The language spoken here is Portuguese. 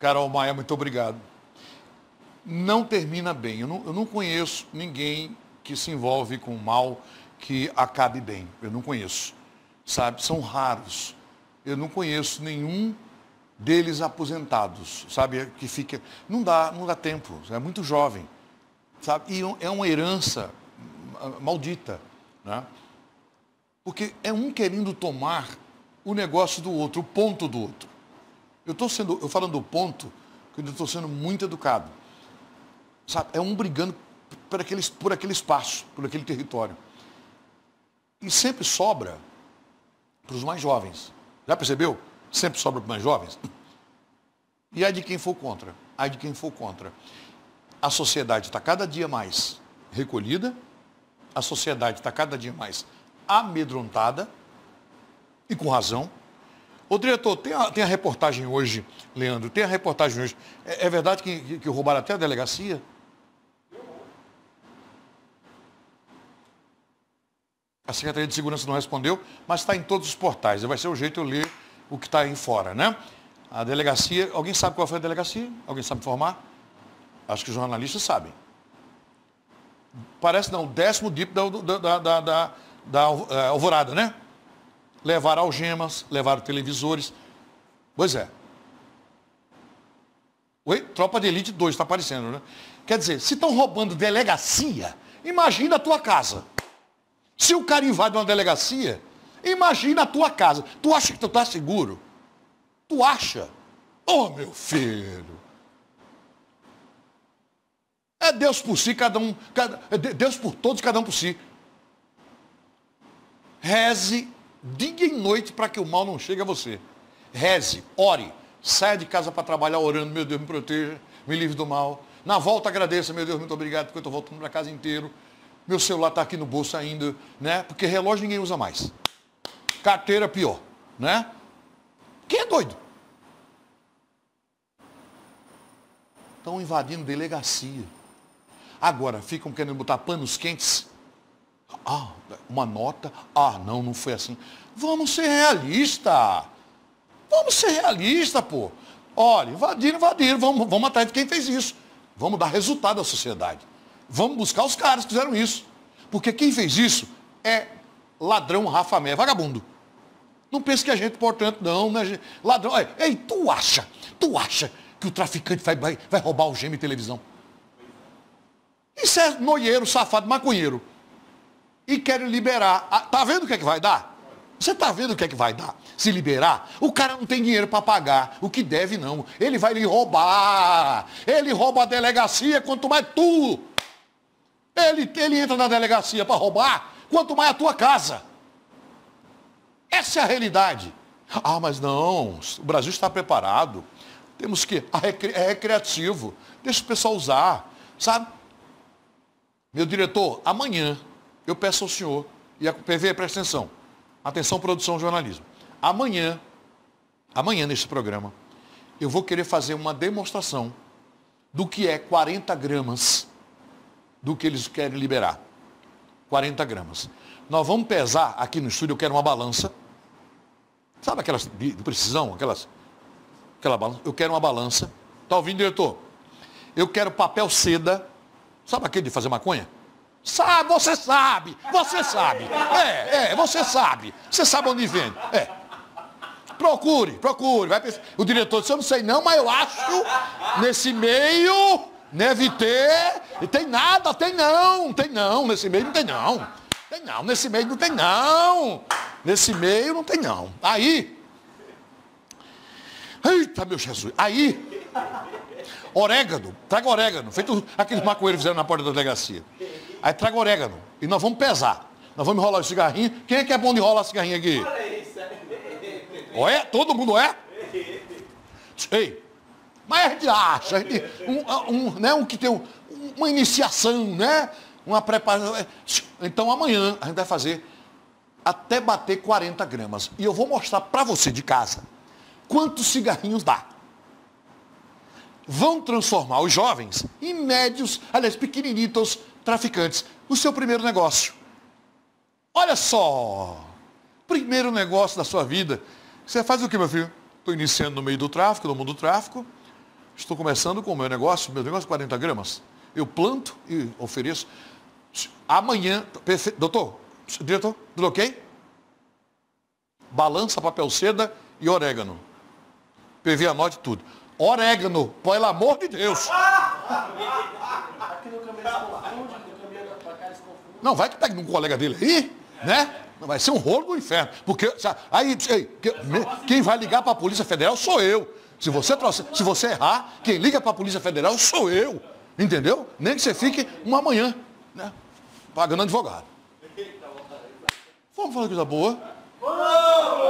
Carol Maia, muito obrigado. Não termina bem. Eu não, eu não conheço ninguém que se envolve com o mal que acabe bem. Eu não conheço. Sabe? São raros. Eu não conheço nenhum deles aposentados, sabe? É que fica. Não dá, não dá tempo. É muito jovem. Sabe? E é, é uma herança maldita. Né? Porque é um querendo tomar o negócio do outro, o ponto do outro. Eu estou sendo, eu falando do ponto, que eu estou sendo muito educado. Sabe, é um brigando por aquele, por aquele espaço, por aquele território. E sempre sobra para os mais jovens. Já percebeu? Sempre sobra para os mais jovens. E há de quem for contra. Há de quem for contra. A sociedade está cada dia mais recolhida, a sociedade está cada dia mais amedrontada, e com razão, Ô, diretor, tem a, tem a reportagem hoje, Leandro, tem a reportagem hoje. É, é verdade que, que roubaram até a delegacia? A Secretaria de Segurança não respondeu, mas está em todos os portais. Vai ser o jeito eu ler o que está aí fora, né? A delegacia, alguém sabe qual foi a delegacia? Alguém sabe informar? Acho que os jornalistas sabem. Parece não, o décimo DIP da, da, da, da, da eh, Alvorada, né? levaram algemas, levaram televisores. Pois é. Oi? Tropa de Elite 2 está aparecendo, né? Quer dizer, se estão roubando delegacia, imagina a tua casa. Se o cara invade uma delegacia, imagina a tua casa. Tu acha que tu está seguro? Tu acha? Oh, meu filho! É Deus por si, cada um. Cada, é Deus por todos, cada um por si. Reze dia e noite para que o mal não chegue a você. Reze, ore, saia de casa para trabalhar orando, meu Deus, me proteja, me livre do mal. Na volta agradeça, meu Deus, muito obrigado, porque eu estou voltando para casa inteiro. Meu celular está aqui no bolso ainda, né? Porque relógio ninguém usa mais. Carteira pior, né? Quem é doido? Estão invadindo delegacia. Agora, ficam querendo botar panos quentes ah, uma nota. Ah, não, não foi assim. Vamos ser realista. Vamos ser realista, pô. Olha, invadir, invadir. Vamos, vamos atrás de quem fez isso. Vamos dar resultado à sociedade. Vamos buscar os caras que fizeram isso. Porque quem fez isso é ladrão rafamé, vagabundo. Não pense que a gente, portanto, não, né? Ladrão. Ei, tu acha? Tu acha que o traficante vai, vai, vai roubar o gêmeo em televisão? Isso é noieiro, safado, maconheiro e querem liberar. Está ah, Tá vendo o que é que vai dar? Você tá vendo o que é que vai dar? Se liberar, o cara não tem dinheiro para pagar, o que deve não. Ele vai lhe roubar. Ele rouba a delegacia, quanto mais tu. Ele, ele entra na delegacia para roubar, quanto mais a tua casa. Essa é a realidade. Ah, mas não, o Brasil está preparado. Temos que. É recreativo. Deixa o pessoal usar. Sabe? Meu diretor, amanhã eu peço ao senhor, e a PV presta atenção, atenção produção jornalismo. Amanhã, amanhã neste programa, eu vou querer fazer uma demonstração do que é 40 gramas do que eles querem liberar. 40 gramas. Nós vamos pesar aqui no estúdio, eu quero uma balança. Sabe aquelas de, precisão, aquelas. Aquela balança. Eu quero uma balança. está ouvindo, diretor? Eu quero papel seda. Sabe aquele de fazer maconha? Sabe, você sabe, você sabe. É, é, você sabe. Você sabe onde vende. É. Procure, procure. Vai O diretor disse, eu não sei não, mas eu acho nesse meio, deve ter. E tem nada, tem não, tem não, nesse meio não tem não. Tem não, nesse meio não tem não. Nesse meio não tem não. Aí. Eita meu Jesus. Aí. Orégano, traga orégano, feito aqueles macoeiros fizeram na porta da delegacia. Aí traga orégano. E nós vamos pesar. Nós vamos enrolar o cigarrinho. Quem é que é bom de enrolar cigarrinho aqui? Olha, é? todo mundo é? Sei. Mas a gente acha, a gente, um, um, né, um que tem um, uma iniciação, né? Uma preparação. Então amanhã a gente vai fazer até bater 40 gramas. E eu vou mostrar para você de casa quantos cigarrinhos dá. Vão transformar os jovens em médios, aliás, pequeninitos, então, traficantes. O seu primeiro negócio. Olha só! Primeiro negócio da sua vida. Você faz o que, meu filho? Estou iniciando no meio do tráfico, no mundo do tráfico. Estou começando com o meu negócio, meu negócio 40 é gramas. Eu planto e ofereço. Amanhã, doutor, diretor, tudo ok? Balança, papel seda e orégano. PV anote tudo. Orégano, pelo amor de Deus. Não, vai que pega um colega dele aí, é. né? Vai ser um rolo do inferno. Porque, sabe, aí, quem vai ligar para a Polícia Federal sou eu. Se você, trouxer, se você errar, quem liga para a Polícia Federal sou eu. Entendeu? Nem que você fique uma manhã, né? Pagando advogado. Tá tá Vamos falar de coisa boa? Vamos!